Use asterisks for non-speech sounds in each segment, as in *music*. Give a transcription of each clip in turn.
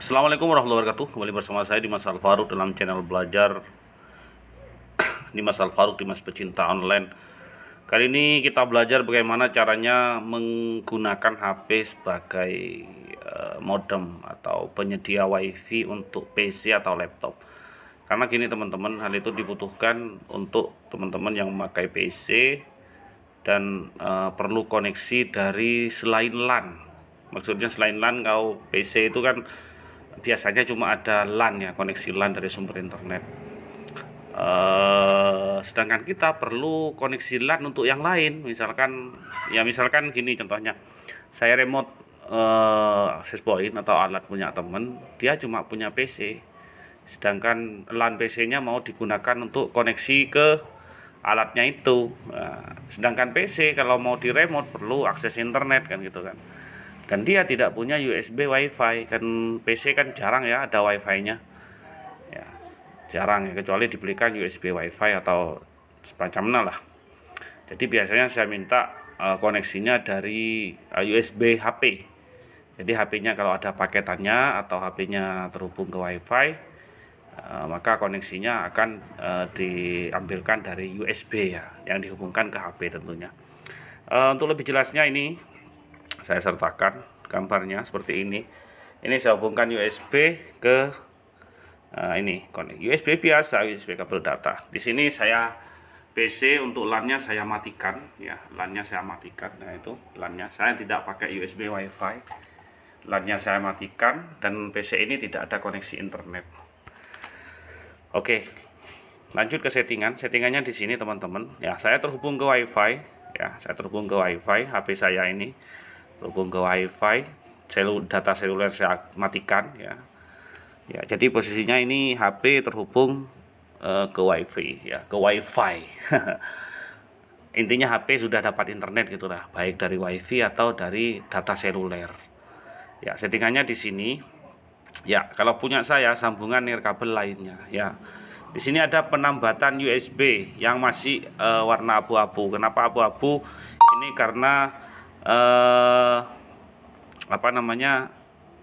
Assalamualaikum warahmatullahi wabarakatuh Kembali bersama saya Dimas Alfaruk dalam channel belajar di *clears throat* Dimas di Mas Pecinta Online Kali ini kita belajar bagaimana caranya menggunakan HP sebagai eh, modem atau penyedia wifi untuk PC atau laptop Karena gini teman-teman, hal itu dibutuhkan untuk teman-teman yang memakai PC dan uh, perlu koneksi dari selain LAN Maksudnya selain LAN kalau PC itu kan biasanya cuma ada LAN ya koneksi LAN dari sumber internet uh, sedangkan kita perlu koneksi LAN untuk yang lain misalkan ya misalkan gini contohnya saya remote uh, eh, access point atau alat punya temen dia cuma punya PC sedangkan LAN PC-nya mau digunakan untuk koneksi ke alatnya itu nah, sedangkan PC kalau mau di remote perlu akses internet kan gitu kan dan dia tidak punya USB WiFi kan PC kan jarang ya ada WiFi-nya ya jarang ya kecuali dibelikan USB WiFi atau semacamnya lah jadi biasanya saya minta uh, koneksinya dari uh, eh, USB HP jadi HP-nya kalau ada paketannya atau HP-nya terhubung ke WiFi uh, maka koneksinya akan uh, diambilkan dari USB ya yang dihubungkan ke HP tentunya uh, untuk lebih jelasnya ini saya sertakan gambarnya seperti ini ini saya hubungkan USB ke uh, ini connect USB biasa USB kabel data di sini saya PC untuk LAN-nya saya matikan ya LAN-nya saya matikan nah itu LAN-nya saya tidak pakai USB WiFi LAN-nya saya matikan dan PC ini tidak ada koneksi internet Oke lanjut ke settingan settingannya di sini teman-teman ya saya terhubung ke WiFi ya saya terhubung ke WiFi HP saya ini hubung ke wifi selu data seluler saya matikan ya ya jadi posisinya ini HP terhubung uh, ke wifi ya ke wifi *laughs* intinya HP sudah dapat internet gitulah baik dari wifi atau dari data seluler ya settingannya di sini ya kalau punya saya sambungan nirkabel lainnya ya di sini ada penambatan USB yang masih uh, warna abu-abu kenapa abu-abu ini karena eh, apa namanya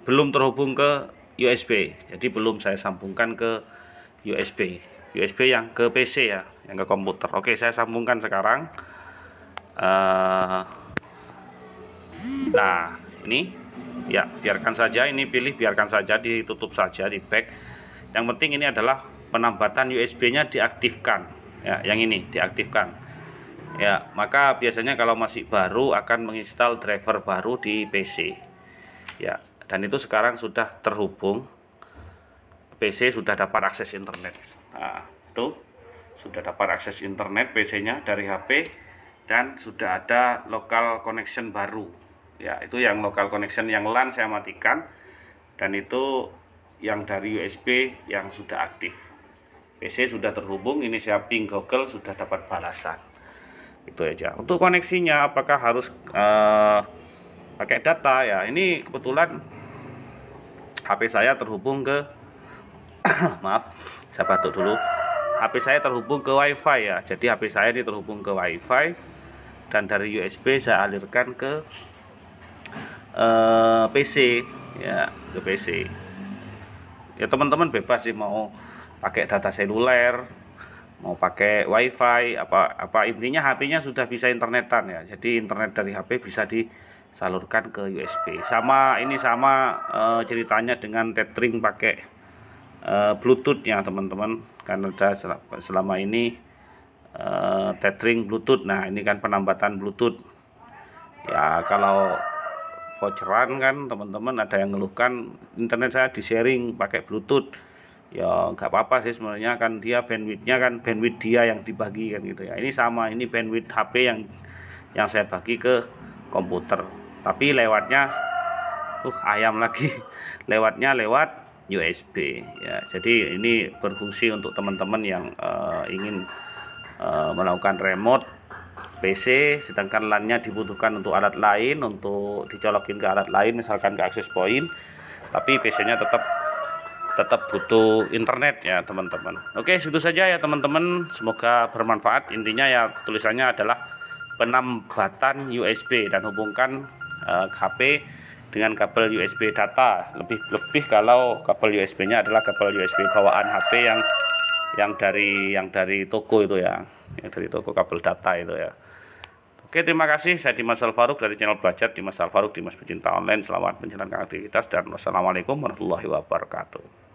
belum terhubung ke USB jadi belum saya sambungkan ke USB USB yang ke PC ya yang ke komputer oke saya sambungkan sekarang eh, nah ini ya biarkan saja ini pilih biarkan saja ditutup saja di back yang penting ini adalah penambatan USB nya diaktifkan ya yang ini diaktifkan ya maka biasanya kalau masih baru akan menginstal driver baru di PC ya dan itu sekarang sudah terhubung PC sudah dapat akses internet nah, itu sudah dapat akses internet PC nya dari HP dan sudah ada local connection baru ya itu yang local connection yang LAN saya matikan dan itu yang dari USB yang sudah aktif PC sudah terhubung ini saya ping Google sudah dapat balasan itu aja untuk koneksinya apakah harus uh, pakai data ya ini kebetulan HP saya terhubung ke *coughs* maaf saya batuk dulu HP saya terhubung ke WiFi ya jadi HP saya ini terhubung ke WiFi dan dari USB saya alirkan ke uh, eh, PC ya ke PC ya teman-teman bebas sih mau pakai data seluler mau pakai wifi apa apa intinya HP-nya sudah bisa internetan ya jadi internet dari HP bisa disalurkan ke USB sama ini sama e, ceritanya dengan tethering pakai e, eh, Bluetooth ya teman-teman karena ada selama ini e, tethering Bluetooth nah ini kan penambatan Bluetooth ya kalau voucheran kan teman-teman ada yang ngeluhkan internet saya di sharing pakai Bluetooth ya nggak apa-apa sih sebenarnya kan dia bandwidthnya kan bandwidth dia yang dibagi kan gitu ya ini sama ini bandwidth HP yang yang saya bagi ke komputer tapi lewatnya uh ayam lagi *laughs* lewatnya lewat USB ya jadi ini berfungsi untuk teman-teman yang uh, ingin uh, melakukan remote PC sedangkan LAN-nya dibutuhkan untuk alat lain untuk dicolokin ke alat lain misalkan ke access point tapi PC-nya tetap tetap butuh internet ya teman-teman oke segitu saja ya teman-teman semoga bermanfaat intinya ya tulisannya adalah penambatan USB dan hubungkan uh, eh, HP dengan kabel USB data lebih lebih kalau kabel USB-nya adalah kabel USB bawaan HP yang yang dari yang dari toko itu ya yang dari toko kabel data itu ya Oke terima kasih saya Dimas Alfaruk dari channel belajar Dimas Alfaruk Dimas Pecinta Online selamat menjalankan aktivitas dan wassalamualaikum warahmatullahi wabarakatuh